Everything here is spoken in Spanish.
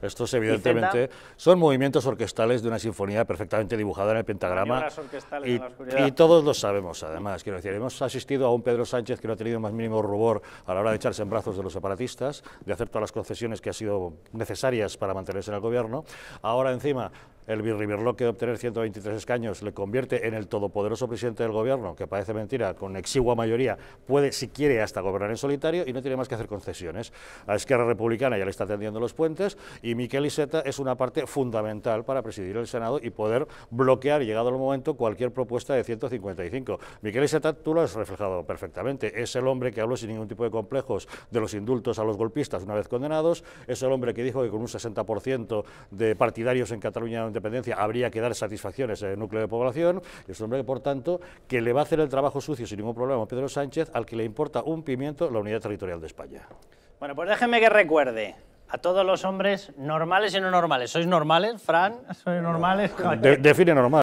Estos evidentemente son movimientos orquestales de una sinfonía perfectamente dibujada en el pentagrama y, todos lo sabemos además, quiero decir, hemos asistido a un Pedro Sánchez que no ha tenido más mínimo rubor a la hora de echarse en brazos de los separatistas, de hacer todas las concesiones que ha sido necesarias para mantenerse en el gobierno, ahora encima el birribirloque de obtener 123 escaños le convierte en el todopoderoso presidente del gobierno, que parece mentira, con exigua mayoría, puede, si quiere, hasta gobernar en solitario y no tiene más que hacer concesiones. A Esquerra Republicana ya le está tendiendo los puentes y Miquel Iseta es una parte fundamental para presidir el Senado y poder bloquear, llegado el momento, cualquier propuesta de 155. Miquel Iseta, tú lo has reflejado perfectamente, es el hombre que habló sin ningún tipo de complejos de los indultos a los golpistas una vez condenados, es el hombre que dijo que con un 60% de partidarios en Cataluña habría que dar satisfacciones al núcleo de población, es un hombre que, por tanto, que le va a hacer el trabajo sucio sin ningún problema a Pedro Sánchez, al que le importa un pimiento la unidad territorial de España. Bueno, pues déjeme que recuerde, a todos los hombres, normales y no normales. ¿Sois normales, Fran? ¿Sois normales? define normal.